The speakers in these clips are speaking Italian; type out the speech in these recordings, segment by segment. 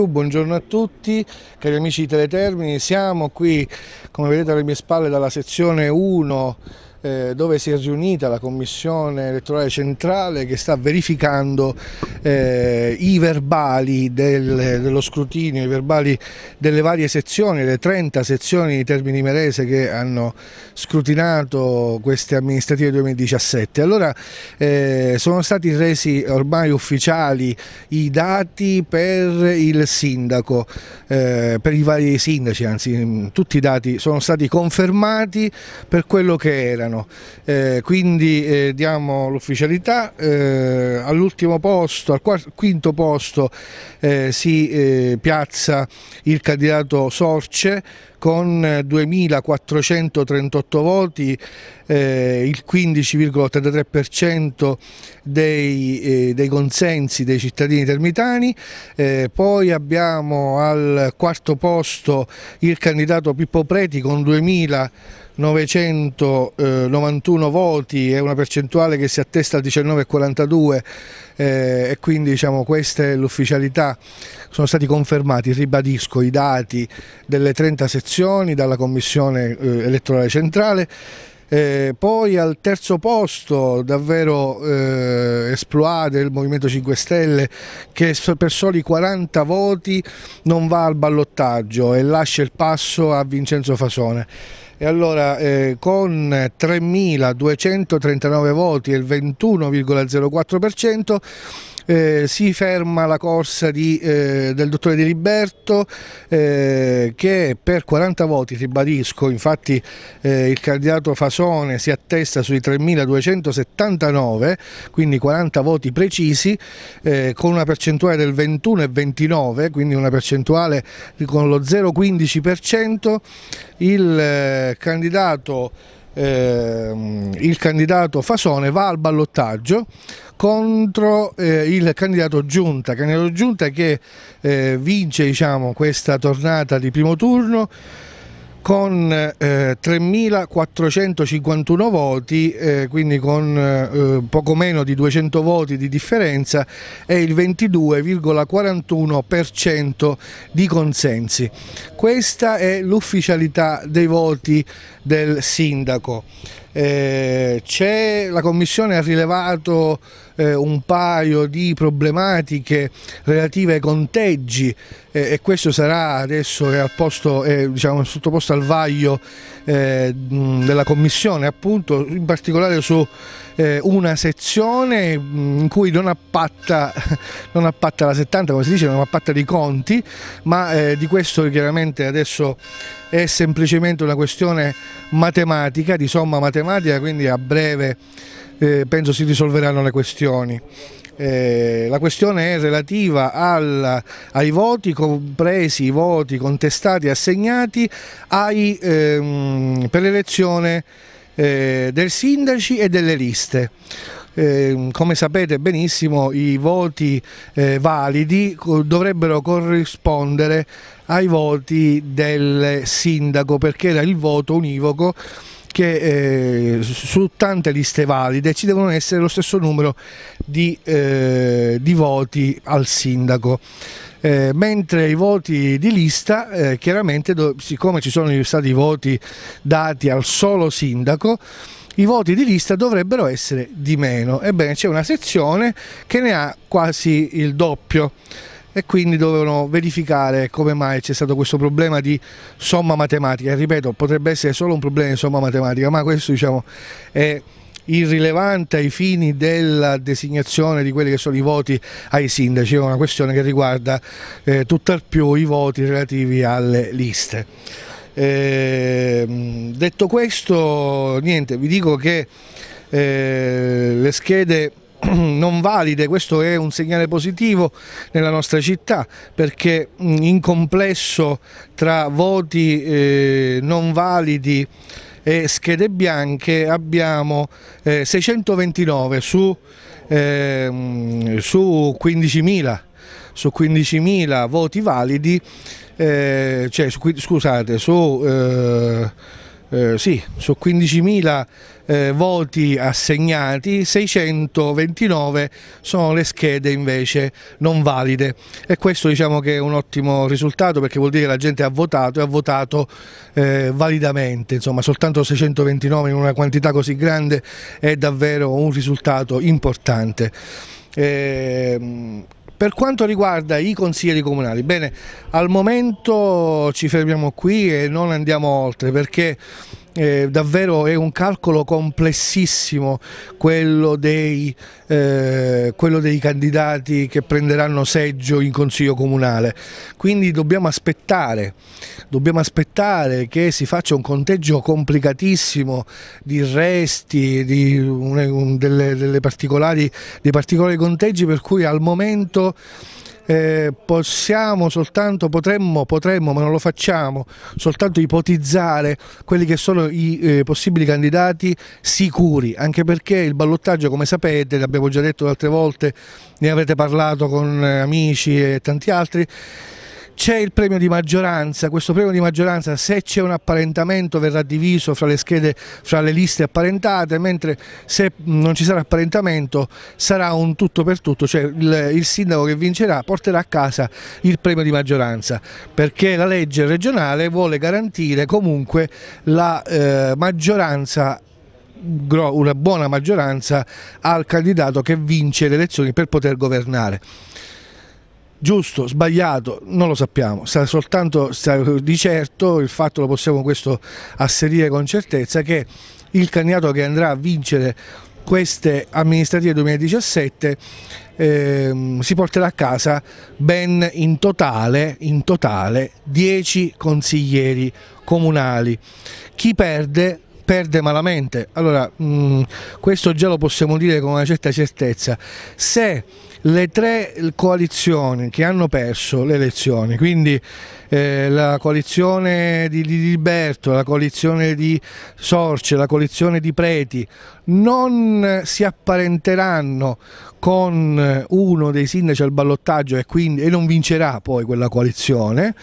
Buongiorno a tutti, cari amici di Teletermini, siamo qui come vedete alle mie spalle dalla sezione 1 eh, dove si è riunita la Commissione elettorale centrale che sta verificando eh, i verbali del, dello scrutinio, i verbali delle varie sezioni, le 30 sezioni di Termini Merese che hanno scrutinato queste amministrative 2017. Allora eh, sono stati resi ormai ufficiali i dati per il sindaco, eh, per i vari sindaci, anzi mm, tutti i dati sono stati confermati per quello che erano italiano, eh, quindi eh, diamo l'ufficialità, eh, all'ultimo posto, al quinto posto eh, si eh, piazza il candidato Sorce con 2.438 voti, eh, il 15,83% dei, eh, dei, consensi dei cittadini termitani, eh, poi abbiamo al quarto posto il candidato Pippo Preti con 2.000 991 voti è una percentuale che si attesta al 19,42 eh, e quindi diciamo, questa è l'ufficialità, sono stati confermati, ribadisco, i dati delle 30 sezioni indicazioni dalla Commissione eh, elettorale centrale. Eh, poi al terzo posto davvero eh, esploade il Movimento 5 Stelle che per soli 40 voti non va al ballottaggio e lascia il passo a Vincenzo Fasone. E allora eh, con 3.239 voti e il 21,04% eh, si ferma la corsa di, eh, del dottore Di Liberto eh, che per 40 voti, ribadisco, infatti eh, il candidato Fasone si attesta sui 3.279, quindi 40 voti precisi, eh, con una percentuale del 21 e 29 quindi una percentuale con lo 0,15%, il eh, candidato... Eh, il candidato Fasone va al ballottaggio contro eh, il candidato Giunta, candidato Giunta che eh, vince diciamo, questa tornata di primo turno con eh, 3.451 voti, eh, quindi con eh, poco meno di 200 voti di differenza e il 22,41% di consensi. Questa è l'ufficialità dei voti del sindaco. Eh, la Commissione ha rilevato eh, un paio di problematiche relative ai conteggi eh, e questo sarà adesso è, eh, posto, è eh, diciamo, sottoposto al vaglio eh, della Commissione, appunto, in particolare su eh, una sezione in cui non appatta, non appatta la 70, come si dice, non appatta di conti, ma eh, di questo chiaramente adesso è semplicemente una questione matematica, di somma matematica, quindi a breve eh, penso si risolveranno le questioni. Eh, la questione è relativa al, ai voti compresi, i voti contestati e assegnati ai, ehm, per l'elezione eh, del sindaci e delle liste. Eh, come sapete benissimo i voti eh, validi dovrebbero corrispondere ai voti del sindaco perché era il voto univoco che eh, su tante liste valide ci devono essere lo stesso numero di, eh, di voti al sindaco. Eh, mentre i voti di lista eh, chiaramente do, siccome ci sono stati i voti dati al solo sindaco i voti di lista dovrebbero essere di meno ebbene c'è una sezione che ne ha quasi il doppio e quindi dovevano verificare come mai c'è stato questo problema di somma matematica. Ripeto, potrebbe essere solo un problema di somma matematica, ma questo diciamo, è irrilevante ai fini della designazione di quelli che sono i voti ai sindaci, è una questione che riguarda eh, tutt'al più i voti relativi alle liste. Eh, detto questo, niente, vi dico che eh, le schede non valide, questo è un segnale positivo nella nostra città perché in complesso tra voti eh, non validi e schede bianche abbiamo eh, 629 ehm, eh, cioè su, eh, su 15.000 su 15.000 voti validi, cioè, scusate, su eh, sì, su 15.000 eh, voti assegnati, 629 sono le schede invece non valide e questo diciamo che è un ottimo risultato perché vuol dire che la gente ha votato e ha votato eh, validamente, insomma soltanto 629 in una quantità così grande è davvero un risultato importante. Eh, per quanto riguarda i consiglieri comunali, bene, al momento ci fermiamo qui e non andiamo oltre perché eh, davvero è un calcolo complessissimo quello dei, eh, quello dei, candidati che prenderanno seggio in Consiglio Comunale, quindi dobbiamo aspettare, dobbiamo aspettare che si faccia un conteggio complicatissimo di resti, di, un, un, delle, delle particolari, dei particolari conteggi per cui al momento eh, possiamo soltanto, potremmo, potremmo, ma non lo facciamo, soltanto ipotizzare quelli che sono i eh, possibili candidati sicuri, anche perché il ballottaggio, come sapete, l'abbiamo già detto altre volte, ne avete parlato con eh, amici e tanti altri, c'è il premio di maggioranza, questo premio di maggioranza se c'è un apparentamento verrà diviso fra le schede, fra le liste apparentate, mentre se non ci sarà apparentamento sarà un tutto per tutto, cioè il, il sindaco che vincerà porterà a casa il premio di maggioranza, perché la legge regionale vuole garantire comunque la eh, maggioranza una buona maggioranza al candidato che vince le elezioni per poter governare giusto, sbagliato, non lo sappiamo, sta soltanto sta, di certo il fatto lo possiamo questo asserire con certezza che il candidato che andrà a vincere queste amministrative 2017 ehm, si porterà a casa ben in totale, in totale 10 consiglieri comunali. Chi perde perde malamente. Allora, mh, mm, questo già lo possiamo dire con una certa certezza. Se le tre coalizioni che hanno perso le elezioni, quindi eh, la coalizione di, Liberto, la coalizione di Sorce, la coalizione di Preti, non si apparenteranno con uno dei sindaci al ballottaggio e, quindi, e non vincerà poi quella coalizione,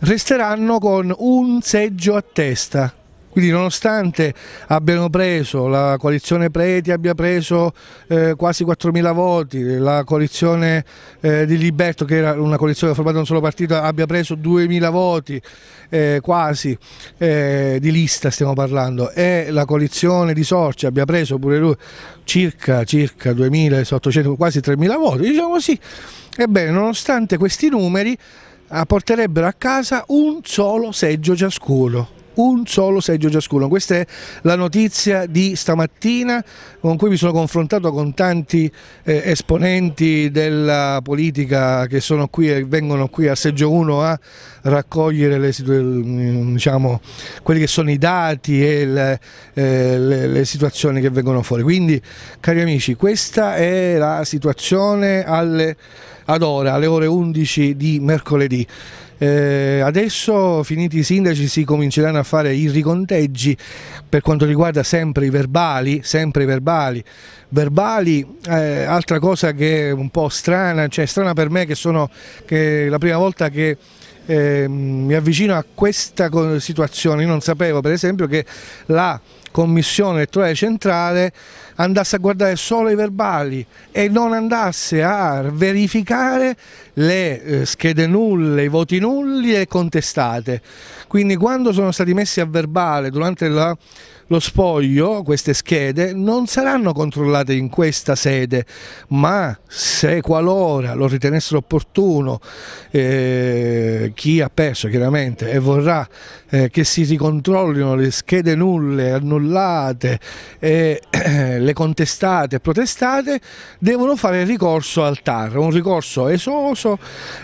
resteranno con un seggio a testa quindi nonostante abbiano preso, la coalizione Preti abbia preso eh, quasi 4.000 voti, la coalizione eh, di Liberto che era una coalizione formata da un solo partito abbia preso 2.000 voti eh, quasi eh, di lista stiamo parlando e la coalizione di Sorci abbia preso pure lui circa, circa 2.800, quasi 3.000 voti, diciamo così. Ebbene, nonostante questi numeri porterebbero a casa un solo seggio ciascuno un solo seggio ciascuno. Questa è la notizia di stamattina con cui mi sono confrontato con tanti eh, esponenti della politica che sono qui e vengono qui a seggio 1 a raccogliere le, mm, diciamo, quelli che sono i dati e le, eh, le, le situazioni che vengono fuori. Quindi cari amici questa è la situazione alle ad ora, alle ore 11 di mercoledì. Eh, adesso, finiti i sindaci, si cominceranno a fare i riconteggi per quanto riguarda sempre i verbali, sempre i verbali. Verbali, eh, altra cosa che è un po' strana, cioè strana per me che sono che la prima volta che eh, mi avvicino a questa situazione. Io non sapevo per esempio che la commissione elettorale centrale andasse a guardare solo i verbali e non andasse a verificare le eh, schede nulle, i voti nulli e contestate. Quindi quando sono stati messi a verbale durante la lo spoglio, queste schede, non saranno controllate in questa sede, ma se qualora lo ritenessero opportuno eh, chi ha perso chiaramente e vorrà eh, che si ricontrollino le schede nulle, annullate, eh, le contestate e protestate, devono fare ricorso al TAR, un ricorso esoso,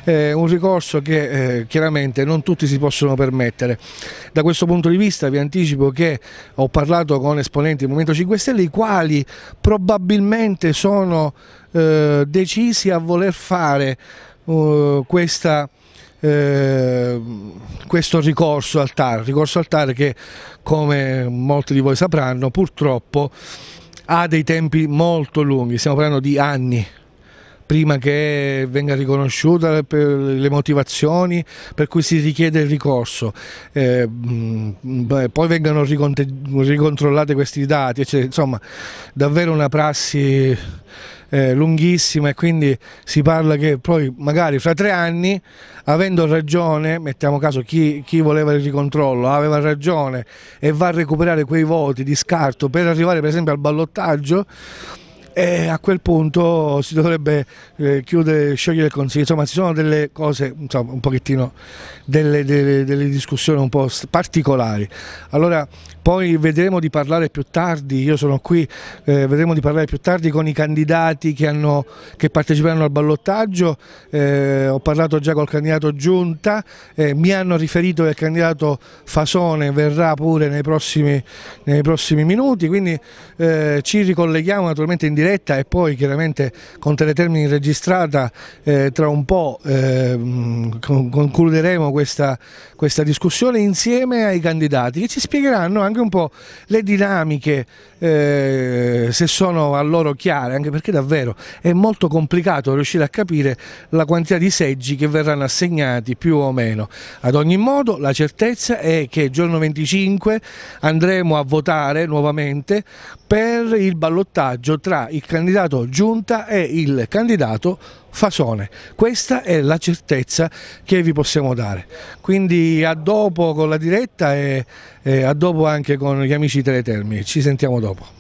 eh, un ricorso che eh, chiaramente non tutti si possono permettere. Da questo punto di vista vi anticipo che ho parlato con esponenti del Movimento 5 Stelle, i quali probabilmente sono eh, decisi a voler fare eh, questa Ehm, questo ricorso al TAR, ricorso al TAR che come molti di voi sapranno purtroppo ha dei tempi molto lunghi, stiamo parlando di anni prima che venga riconosciuta le motivazioni per cui si richiede il ricorso, eh, poi vengano ricontrollate questi dati, eccetera. insomma davvero una prassi eh, lunghissima e quindi si parla che poi magari fra tre anni, avendo ragione, mettiamo caso chi, chi voleva il ricontrollo aveva ragione e va a recuperare quei voti di scarto per arrivare per esempio al ballottaggio, e a quel punto si dovrebbe eh, chiudere, sciogliere il Consiglio. Insomma, ci sono delle cose, insomma, un pochettino, delle, delle, delle discussioni un po' particolari. Allora, poi vedremo di parlare più tardi, io sono qui, eh, vedremo di parlare più tardi con i candidati che, hanno, che parteciperanno al ballottaggio, eh, ho parlato già col candidato Giunta, eh, mi hanno riferito che il candidato Fasone verrà pure nei prossimi, nei prossimi minuti, quindi eh, ci ricolleghiamo naturalmente in diretta diretta e poi chiaramente con Teletermini registrata eh, tra un po' eh, concluderemo questa, questa, discussione insieme ai candidati che ci spiegheranno anche un po' le dinamiche eh, se sono a loro chiare anche perché davvero è molto complicato riuscire a capire la quantità di seggi che verranno assegnati più o meno. Ad ogni modo la certezza è che giorno 25 andremo a votare nuovamente per il ballottaggio tra il candidato Giunta e il candidato Fasone. Questa è la certezza che vi possiamo dare. Quindi a dopo con la diretta e, e a dopo anche con gli amici teletermi. Ci sentiamo dopo.